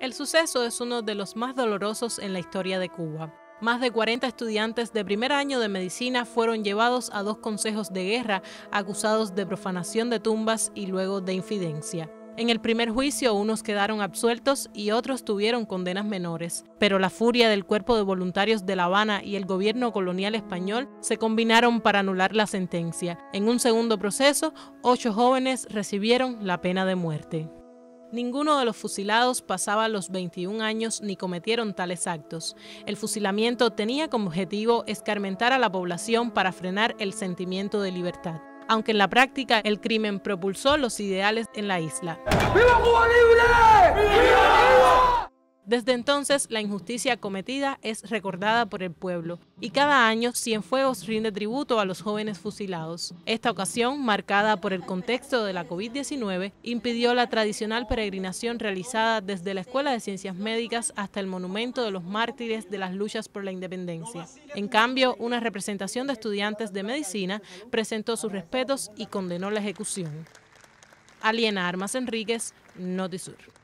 El suceso es uno de los más dolorosos en la historia de Cuba. Más de 40 estudiantes de primer año de medicina fueron llevados a dos consejos de guerra acusados de profanación de tumbas y luego de infidencia. En el primer juicio unos quedaron absueltos y otros tuvieron condenas menores, pero la furia del cuerpo de voluntarios de La Habana y el gobierno colonial español se combinaron para anular la sentencia. En un segundo proceso, ocho jóvenes recibieron la pena de muerte. Ninguno de los fusilados pasaba los 21 años ni cometieron tales actos. El fusilamiento tenía como objetivo escarmentar a la población para frenar el sentimiento de libertad. Aunque en la práctica el crimen propulsó los ideales en la isla. ¡Viva desde entonces, la injusticia cometida es recordada por el pueblo y cada año Cienfuegos rinde tributo a los jóvenes fusilados. Esta ocasión, marcada por el contexto de la COVID-19, impidió la tradicional peregrinación realizada desde la Escuela de Ciencias Médicas hasta el Monumento de los Mártires de las Luchas por la Independencia. En cambio, una representación de estudiantes de medicina presentó sus respetos y condenó la ejecución. Aliena Armas Enríquez, Notisur.